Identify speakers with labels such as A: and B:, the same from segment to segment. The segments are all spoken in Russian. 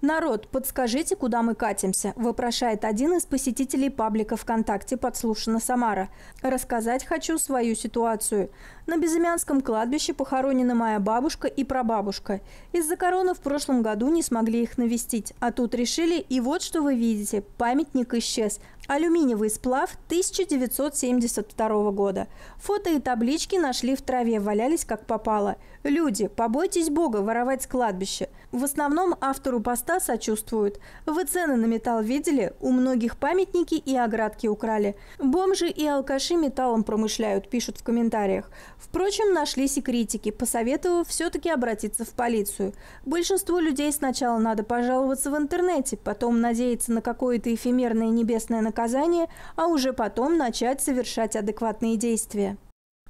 A: «Народ, подскажите, куда мы катимся?» – вопрошает один из посетителей паблика ВКонтакте «Подслушана Самара». «Рассказать хочу свою ситуацию. На Безымянском кладбище похоронена моя бабушка и прабабушка. Из-за короны в прошлом году не смогли их навестить, а тут решили, и вот что вы видите – памятник исчез, Алюминиевый сплав 1972 года. Фото и таблички нашли в траве, валялись как попало. Люди, побойтесь бога воровать с кладбища. В основном автору поста сочувствуют. Вы цены на металл видели? У многих памятники и оградки украли. Бомжи и алкаши металлом промышляют, пишут в комментариях. Впрочем, нашлись и критики, посоветовав все-таки обратиться в полицию. Большинству людей сначала надо пожаловаться в интернете, потом надеяться на какое-то эфемерное небесное наказание наказание, а уже потом начать совершать адекватные действия.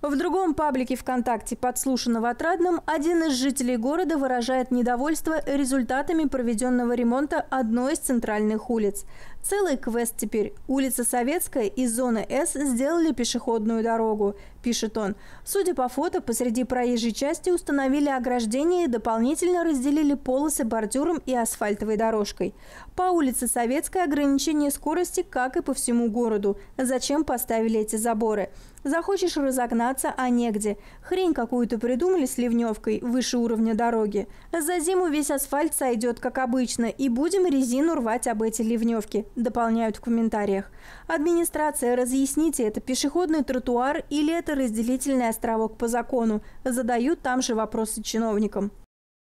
A: В другом паблике ВКонтакте «Подслушано в Отрадном» один из жителей города выражает недовольство результатами проведенного ремонта одной из центральных улиц. Целый квест теперь. Улица Советская и зона С сделали пешеходную дорогу, пишет он. Судя по фото, посреди проезжей части установили ограждение и дополнительно разделили полосы бордюром и асфальтовой дорожкой. По улице Советская ограничение скорости, как и по всему городу. Зачем поставили эти заборы? Захочешь разогнаться, а негде. Хрень какую-то придумали с ливневкой выше уровня дороги. За зиму весь асфальт сойдет, как обычно, и будем резину рвать об эти ливневки дополняют в комментариях. Администрация, разъясните, это пешеходный тротуар или это разделительный островок по закону. Задают там же вопросы чиновникам.